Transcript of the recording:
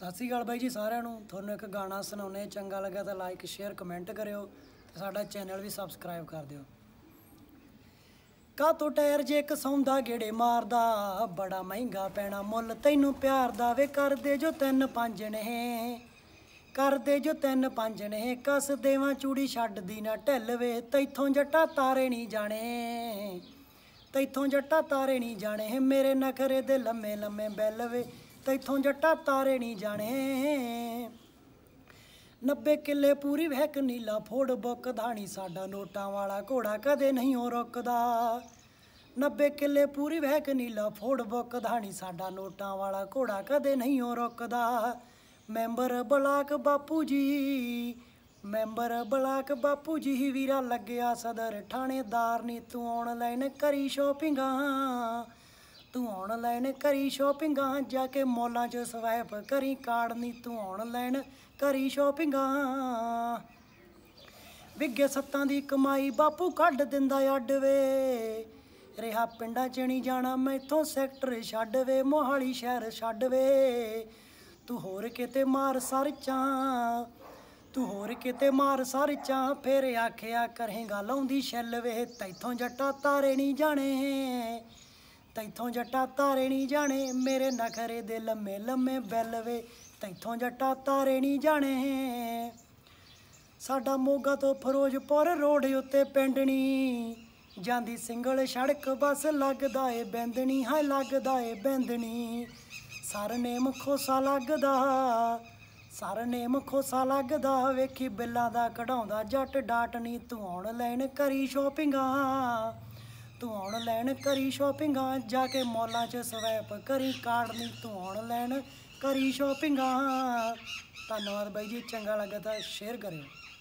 ਸਤਿ ਸ੍ਰੀ ਅਕਾਲ ਬਾਈ ਜੀ ਸਾਰਿਆਂ ਨੂੰ ਤੁਹਾਨੂੰ ਇੱਕ ਗਾਣਾ ਸੁਣਾਉਣੇ ਚੰਗਾ ਲੱਗਾ ਤਾਂ ਲਾਈਕ ਸ਼ੇਅਰ ਕਮੈਂਟ ਕਰਿਓ ਤੇ ਸਾਡਾ ਚੈਨਲ ਵੀ ਸਬਸਕ੍ਰਾਈਬ ਕਰ ਦਿਓ ਕਾ ਤੋ ਟਾਇਰ ਜੇ ਇੱਕ ਸੌਂਦਾ ਗੇੜੇ ਮਾਰਦਾ ਬੜਾ ਮਹਿੰਗਾ ਪੈਣਾ ਮੁੱਲ ਤੈਨੂੰ ਪਿਆਰ ਦਾ ਵੇ ਕਰਦੇ ਜੋ ਤਿੰਨ ਪੰਜ ਨੇ ਕਰਦੇ ਜੋ ਤਿੰਨ ਪੰਜ ਨੇ ਕਸ ਦੇਵਾਂ ਚੂੜੀ ਛੱਡਦੀ ਨਾ ਢਿੱਲ ਵੇ ਤੈਥੋਂ ਜੱਟਾ ਤਾਰੇ ਨਹੀਂ ਜਾਣੇ ਤੈਥੋਂ ਜੱਟਾ ਤਾਰੇ ਨਹੀਂ ਜਾਣੇ ਮੇਰੇ ਨਖਰੇ ਦੇ ਲੰਮੇ ਲੰਮੇ ਬੈਲ ਵੇ ਤੈਥੋਂ ਜੱਟਾ ਤਾਰੇ ਨਹੀਂ ਜਾਣੇ 90 ਕਿੱਲੇ ਪੂਰੀ ਵਹਿਕ ਨੀਲਾ ਫੋੜ ਬੁੱਕ ਧਾਣੀ ਸਾਡਾ ਨੋਟਾਂ ਵਾਲਾ ਘੋੜਾ ਕਦੇ ਨਹੀਂ ਹੋ ਰੁਕਦਾ 90 ਕਿੱਲੇ ਪੂਰੀ ਵਹਿਕ ਨੀਲਾ ਫੋੜ ਬੁੱਕ ਧਾਣੀ ਸਾਡਾ ਨੋਟਾਂ ਵਾਲਾ ਘੋੜਾ ਕਦੇ ਨਹੀਂ ਹੋ ਰੁਕਦਾ ਮੈਂਬਰ ਬਲਾਕ ਬਾਪੂ ਜੀ ਮੈਂਬਰ ਬਲਾਕ ਬਾਪੂ ਜੀ ਵੀਰਾ ਲੱਗਿਆ ਸਦਰ ਥਾਣੇਦਾਰ ਨੀ ਤੂੰ ਆਨਲਾਈਨ ਕਰੀ ਸ਼ੋਪਿੰਗਾਂ ਤੂੰ ਆਨਲਾਈਨ ਕਰੀ ਸ਼ੋਪਿੰਗਾਂ ਜਾ ਕੇ ਮੋਲਾਂ 'ਚ ਸਵਾਈਪ ਕਰੀ ਕਾਰਡ ਨਹੀਂ ਤੂੰ ਆਨਲਾਈਨ ਕਰੀ ਸ਼ੋਪਿੰਗਾਂ ਵਿੱਗੇ ਸੱਤਾਂ ਦੀ ਕਮਾਈ ਬਾਪੂ ਕੱਢ ਦਿੰਦਾ ਅੱਡ ਵੇ ਰਿਹਾ ਪਿੰਡਾਂ 'ਚ ਨਹੀਂ ਜਾਣਾ ਮੈਥੋਂ ਸੈਕਟਰ ਛੱਡ ਵੇ ਮੋਹਾਲੀ ਸ਼ਹਿਰ ਛੱਡ ਵੇ ਤੂੰ ਹੋਰ ਕਿਤੇ ਮਾਰ ਸਰਚਾਂ ਤੂੰ ਹੋਰ ਕਿਤੇ ਮਾਰ ਸਰਚਾਂ ਫੇਰ ਆਖਿਆ ਕਰੇਗਾ ਲਾਉਂਦੀ ਛੱਲ ਵੇ ਤੈਥੋਂ ਜੱਟਾ ਤਾਰੇ ਨਹੀਂ ਜਾਣੇ ਤੈਥੋਂ ਜੱਟਾ ਤਾਰੇ ਨਹੀਂ ਜਾਣੇ ਮੇਰੇ ਨਖਰੇ ਦੇ ਲੰਮੇ ਲੰਮੇ ਬੈਲ ਵੇ ਤੈਥੋਂ ਜੱਟਾ ਤਾਰੇ ਨਹੀਂ ਜਾਣੇ ਸਾਡਾ ਮੋਗਾ ਤੋਂ ਫਿਰੋਜ਼ਪੁਰ ਰੋਡ ਉੱਤੇ ਪਿੰਡਣੀ ਜਾਂਦੀ ਸਿੰਗਲ ਸੜਕ ਬਸ ਲੱਗਦਾ ਏ ਬੈਂਦਣੀ ਹਾਂ ਲੱਗਦਾ ਏ ਬੈਂਦਣੀ ਸਰ ਨੇਮ ਖੋਸਾ ਲੱਗਦਾ ਸਰ ਨੇਮ ਖੋਸਾ ਲੱਗਦਾ ਵੇਖੀ ਬਿੱਲਾਂ ਦਾ ਕਢਾਉਂਦਾ ਜੱਟ ਡਾਟ ਨਹੀਂ ਤੂੰ ਲੈਣ ਕਰੀ ਸ਼ੋਪਿੰਗਾਂ ਲੈਣ ਕਰੀ ਸ਼ੋਪਿੰਗਾਂ ਜਾ ਕੇ ਮੌਲਾਂ 'ਚ ਸਵੈਪ ਕਰੀ ਕਾਰਡ ਨਹੀਂ ਧੋਣ ਲੈਣ ਕਰੀ ਸ਼ੋਪਿੰਗਾਂ ਧੰਨਵਾਦ ਬਾਈ ਜੀ ਚੰਗਾ ਲੱਗਾ ਤਾਂ ਸ਼ੇਅਰ ਕਰਿਓ